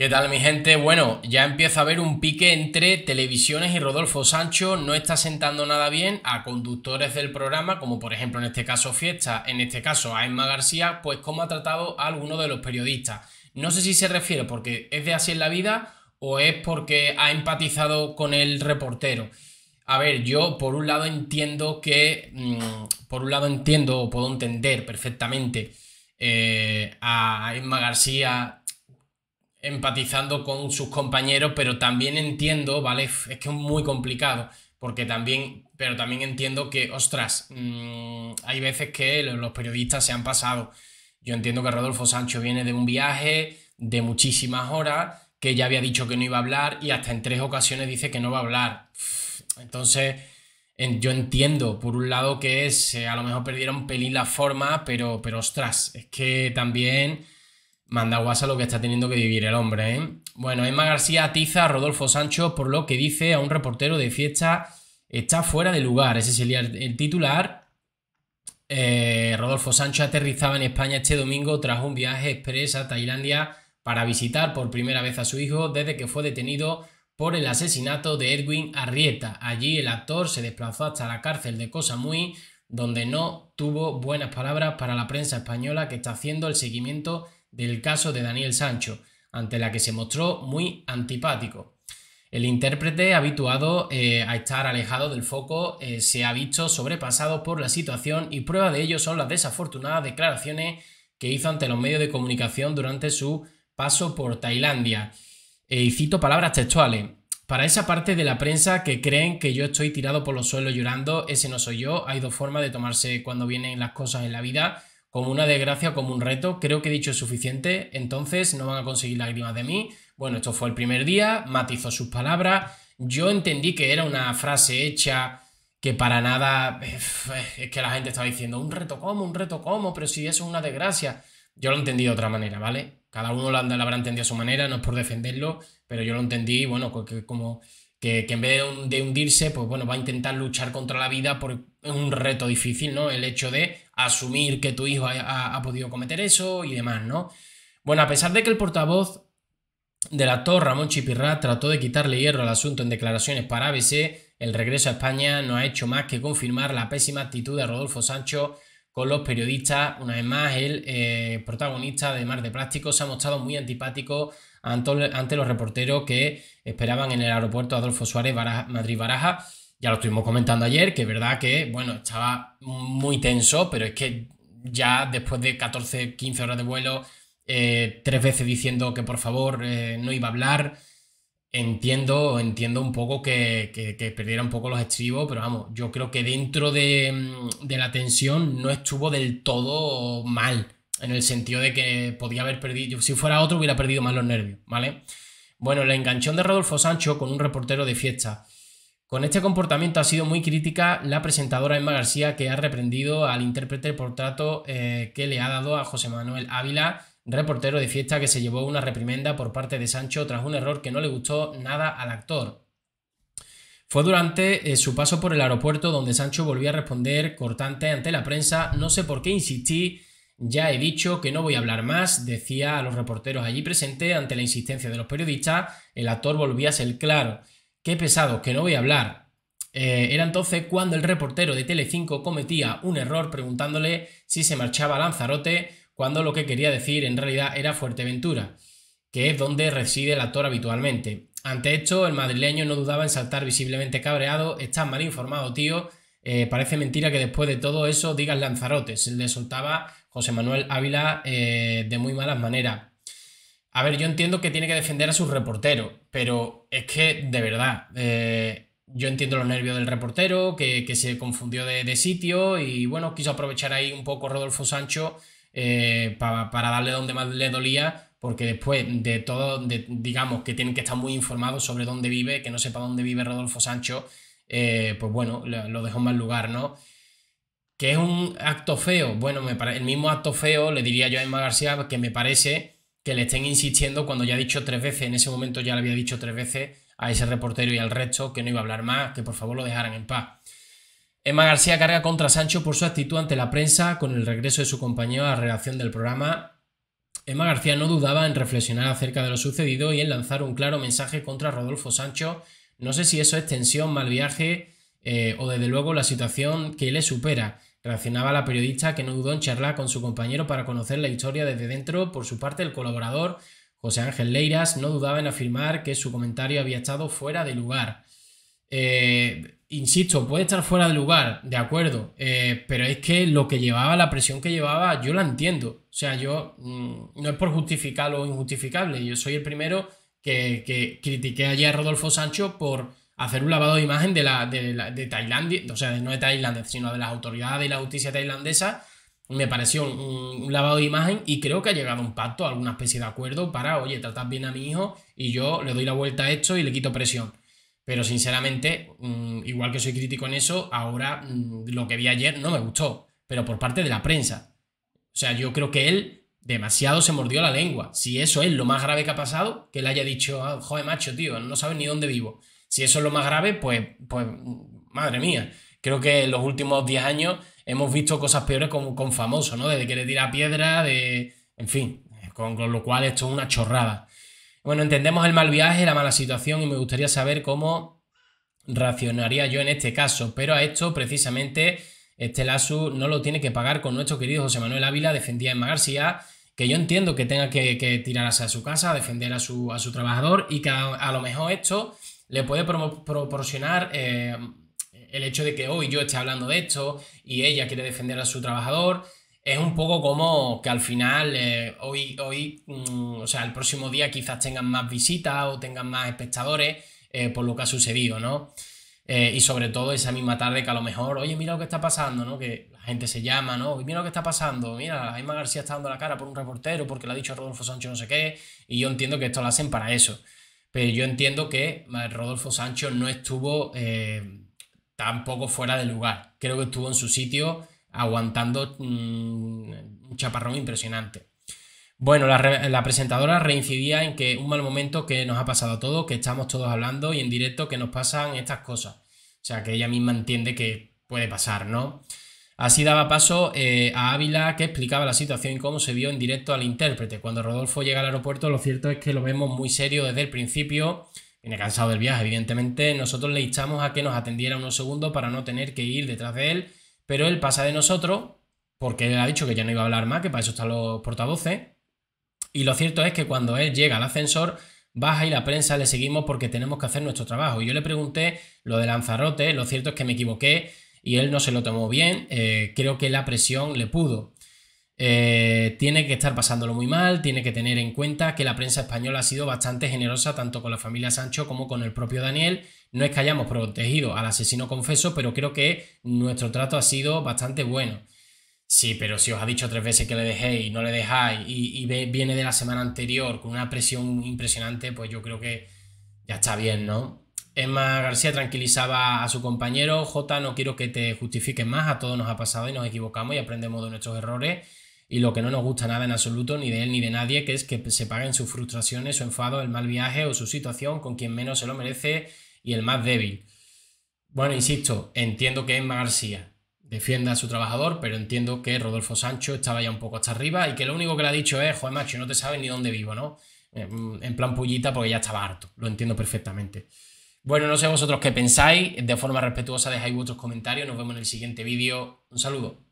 ¿Qué tal mi gente? Bueno, ya empieza a haber un pique entre Televisiones y Rodolfo Sancho. No está sentando nada bien a conductores del programa, como por ejemplo en este caso Fiesta, en este caso a Emma García, pues cómo ha tratado a alguno de los periodistas. No sé si se refiere porque es de así en la vida o es porque ha empatizado con el reportero. A ver, yo por un lado entiendo que, mm, por un lado entiendo o puedo entender perfectamente eh, a Emma García empatizando con sus compañeros, pero también entiendo, ¿vale? Es que es muy complicado, porque también, pero también entiendo que, ostras, mm, hay veces que los periodistas se han pasado. Yo entiendo que Rodolfo Sancho viene de un viaje de muchísimas horas, que ya había dicho que no iba a hablar y hasta en tres ocasiones dice que no va a hablar. Entonces, yo entiendo, por un lado, que es, a lo mejor perdieron un pelín la forma, pero, pero ostras, es que también Manda guasa lo que está teniendo que vivir el hombre, ¿eh? Bueno, Emma García atiza a Rodolfo Sancho por lo que dice a un reportero de fiesta está fuera de lugar. Ese sería el, titular. Eh, Rodolfo Sancho aterrizaba en España este domingo tras un viaje expresa a Tailandia para visitar por primera vez a su hijo desde que fue detenido por el asesinato de Edwin Arrieta. Allí el actor se desplazó hasta la cárcel de Muy, donde no tuvo buenas palabras para la prensa española que está haciendo el seguimiento del caso de Daniel Sancho, ante la que se mostró muy antipático. El intérprete, habituado eh, a estar alejado del foco, eh, se ha visto sobrepasado por la situación y prueba de ello son las desafortunadas declaraciones que hizo ante los medios de comunicación durante su paso por Tailandia. Eh, y cito palabras textuales. Para esa parte de la prensa que creen que yo estoy tirado por los suelos llorando, ese no soy yo. Hay dos formas de tomarse cuando vienen las cosas en la vida como una desgracia, como un reto. Creo que he dicho suficiente, entonces no van a conseguir lágrimas de mí. Bueno, esto fue el primer día, matizó sus palabras. Yo entendí que era una frase hecha que para nada eh, es que la gente estaba diciendo un reto como, un reto como, pero si eso es una desgracia. Yo lo entendí de otra manera, ¿vale? Cada uno lo, habrá entendido a su manera, no es por defenderlo, pero yo lo entendí, bueno, que, como que, que en vez de, hundirse, pues bueno, va a intentar luchar contra la vida por un reto difícil, ¿no? El hecho de asumir que tu hijo ha, podido cometer eso y demás, ¿no? Bueno, a pesar de que el portavoz del actor Ramón Chipirrá trató de quitarle hierro al asunto en declaraciones para ABC, el regreso a España no ha hecho más que confirmar la pésima actitud de Rodolfo Sancho con los periodistas. Una vez más, el eh, protagonista de Mar de Plástico se ha mostrado muy antipático ante los reporteros que esperaban en el aeropuerto Adolfo Suárez Madrid-Baraja. Ya lo estuvimos comentando ayer, que es verdad que, bueno, estaba muy tenso, pero es que ya después de 14, 15 horas de vuelo, eh, tres veces diciendo que por favor eh, no iba a hablar, entiendo, entiendo un poco que, perdiera un poco los estribos, pero vamos, yo creo que dentro mm, de, la tensión no estuvo del todo mal, en el sentido de que podía haber perdido, si fuera otro hubiera perdido más los nervios, ¿vale? Bueno, la enganchón de Rodolfo Sancho con un reportero de fiesta. Con este comportamiento ha sido muy crítica la presentadora Emma García, que ha reprendido al intérprete por trato eh, que le ha dado a José Manuel Ávila, reportero de fiesta que se llevó una reprimenda por parte de Sancho tras un error que no le gustó nada al actor. Fue durante eh, su paso por el aeropuerto donde Sancho volvió a responder cortante ante la prensa, no sé por qué insistí, ya he dicho que no voy a hablar más, decía a los reporteros allí presentes ante la insistencia de los periodistas, el actor volvía a ser claro qué pesado, que no voy a hablar. Eh, era entonces cuando el reportero de Telecinco cometía un error preguntándole si se marchaba Lanzarote, cuando lo que quería decir en realidad era Fuerteventura, que es donde reside el actor habitualmente. Ante esto, el madrileño no dudaba en saltar visiblemente cabreado, estás mal informado, tío, eh, parece mentira que después de todo eso digas Lanzarote, se le soltaba José Manuel Ávila eh, de muy malas maneras. A ver, yo entiendo que tiene que defender a su reportero, pero es que, de verdad, eh, yo entiendo los nervios del reportero, que, se confundió de, sitio y bueno, quiso aprovechar ahí un poco Rodolfo Sancho eh, para darle donde más le dolía, porque después de todo, digamos que tienen que estar muy informados sobre dónde vive, que no sepa dónde vive Rodolfo Sancho, eh, pues bueno, lo dejó en mal lugar, ¿no? Que es un acto feo. Bueno, me el mismo acto feo le diría yo a Emma García que me parece que le estén insistiendo cuando ya ha dicho tres veces, en ese momento ya le había dicho tres veces a ese reportero y al resto que no iba a hablar más, que por favor lo dejaran en paz. Emma García carga contra Sancho por su actitud ante la prensa con el regreso de su compañero a la redacción del programa. Emma García no dudaba en reflexionar acerca de lo sucedido y en lanzar un claro mensaje contra Rodolfo Sancho. No sé si eso es tensión, mal viaje eh, o desde luego la situación que le supera. Reaccionaba la periodista que no dudó en charlar con su compañero para conocer la historia desde dentro. Por su parte, el colaborador José Ángel Leiras no dudaba en afirmar que su comentario había estado fuera de lugar. Eh, insisto, puede estar fuera de lugar, de acuerdo, eh, pero es que lo que llevaba, la presión que llevaba, yo la entiendo. O sea, yo mm, no es por justificar lo injustificable, yo soy el primero que, que critiqué ayer a Rodolfo Sancho por hacer un lavado de imagen de, la, de, de Tailandia, o sea, no de Tailandia, sino de las autoridades y la justicia tailandesa, me pareció un, lavado de imagen y creo que ha llegado a un pacto, alguna especie de acuerdo para, oye, tratad bien a mi hijo y yo le doy la vuelta a esto y le quito presión. Pero sinceramente, mm, igual que soy crítico en eso, ahora mm, lo que vi ayer no me gustó, pero por parte de la prensa. O sea, yo creo que él demasiado se mordió la lengua. Si eso es lo más grave que ha pasado, que le haya dicho, ah, joder, macho, tío, no sabes ni dónde vivo. Si eso es lo más grave, pues, pues madre mía, creo que en los últimos 10 años hemos visto cosas peores con, con ¿no? Desde que le tira piedra, de... En fin, con, lo cual esto es una chorrada. Bueno, entendemos el mal viaje, la mala situación y me gustaría saber cómo racionaría yo en este caso, pero a esto precisamente este LASU no lo tiene que pagar con nuestro querido José Manuel Ávila, defendía en Emma que yo entiendo que tenga que, tirarse a su casa, defender a su, a su trabajador y que a, lo mejor esto le puede proporcionar eh, el hecho de que hoy yo esté hablando de esto y ella quiere defender a su trabajador. Es un poco como que al final, eh, hoy, hoy mm, o sea, el próximo día quizás tengan más visitas o tengan más espectadores eh, por lo que ha sucedido, ¿no? y sobre todo esa misma tarde que a lo mejor, oye, mira lo que está pasando, ¿no? Que la gente se llama, ¿no? Mira lo que está pasando, mira, Aima García está dando la cara por un reportero porque le ha dicho Rodolfo Sancho no sé qué, y yo entiendo que esto lo hacen para eso. Pero yo entiendo que Rodolfo Sancho no estuvo eh, tampoco fuera de lugar. Creo que estuvo en su sitio aguantando mm, un chaparrón impresionante. Bueno, la, la, presentadora reincidía en que un mal momento que nos ha pasado a todos, que estamos todos hablando y en directo que nos pasan estas cosas. O sea, que ella misma entiende que puede pasar, ¿no? Así daba paso eh, a Ávila que explicaba la situación y cómo se vio en directo al intérprete. Cuando Rodolfo llega al aeropuerto, lo cierto es que lo vemos muy serio desde el principio. Viene cansado del viaje, evidentemente. Nosotros le echamos a que nos atendiera unos segundos para no tener que ir detrás de él, pero él pasa de nosotros porque él ha dicho que ya no iba a hablar más, que para eso están los portavoces. Y lo cierto es que cuando él llega al ascensor, baja y la prensa le seguimos porque tenemos que hacer nuestro trabajo. Yo le pregunté lo de Lanzarote, lo cierto es que me equivoqué y él no se lo tomó bien. Eh, creo que la presión le pudo. Eh, tiene que estar pasándolo muy mal, tiene que tener en cuenta que la prensa española ha sido bastante generosa tanto con la familia Sancho como con el propio Daniel. No es que hayamos protegido al asesino confeso, pero creo que nuestro trato ha sido bastante bueno. Sí, pero si os ha dicho tres veces que le dejéis, no le dejáis y, y viene de la semana anterior con una presión impresionante, pues yo creo que ya está bien, ¿no? Emma García tranquilizaba a su compañero, J, no quiero que te justifiques más, a todos nos ha pasado y nos equivocamos y aprendemos de nuestros errores y lo que no nos gusta nada en absoluto, ni de él ni de nadie, que es que se paguen sus frustraciones, su enfado, el mal viaje o su situación con quien menos se lo merece y el más débil. Bueno, insisto, entiendo que Emma García defienda a su trabajador, pero entiendo que Rodolfo Sancho estaba ya un poco hasta arriba y que lo único que le ha dicho es, joder, macho, no te sabes ni dónde vivo, ¿no? En plan pullita porque ya estaba harto, lo entiendo perfectamente. Bueno, no sé vosotros qué pensáis. De forma respetuosa dejáis vuestros comentarios. Nos vemos en el siguiente vídeo. Un saludo.